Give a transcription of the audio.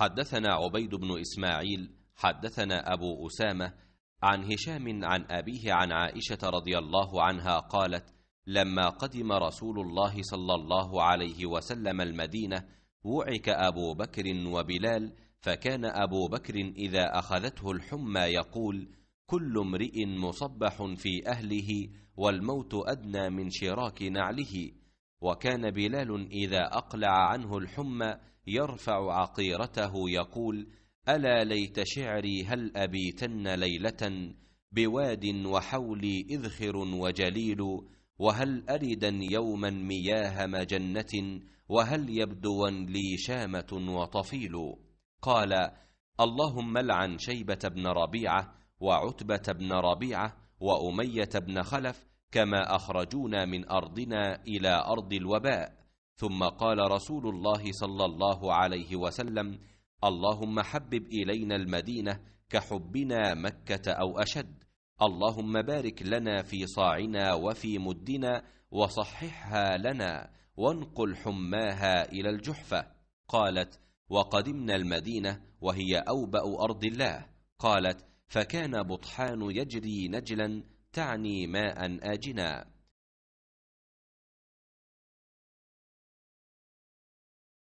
حدثنا عبيد بن إسماعيل حدثنا أبو أسامة عن هشام عن أبيه عن عائشة رضي الله عنها قالت لما قدم رسول الله صلى الله عليه وسلم المدينة وعك أبو بكر وبلال فكان أبو بكر إذا أخذته الحمى يقول كل امرئ مصبح في أهله والموت أدنى من شراك نعله وكان بلال اذا اقلع عنه الحمى يرفع عقيرته يقول الا ليت شعري هل ابيتن ليله بواد وحولي اذخر وجليل وهل اردا يوما مياه مجنه وهل يبدو لي شامه وطفيل قال اللهم لعن شيبه بن ربيعه وعتبه بن ربيعه واميه بن خلف كما اخرجونا من ارضنا الى ارض الوباء ثم قال رسول الله صلى الله عليه وسلم اللهم حبب الينا المدينه كحبنا مكه او اشد اللهم بارك لنا في صاعنا وفي مدنا وصححها لنا وانقل حماها الى الجحفه قالت وقدمنا المدينه وهي اوبا ارض الله قالت فكان بطحان يجري نجلا تعني ماء آجنا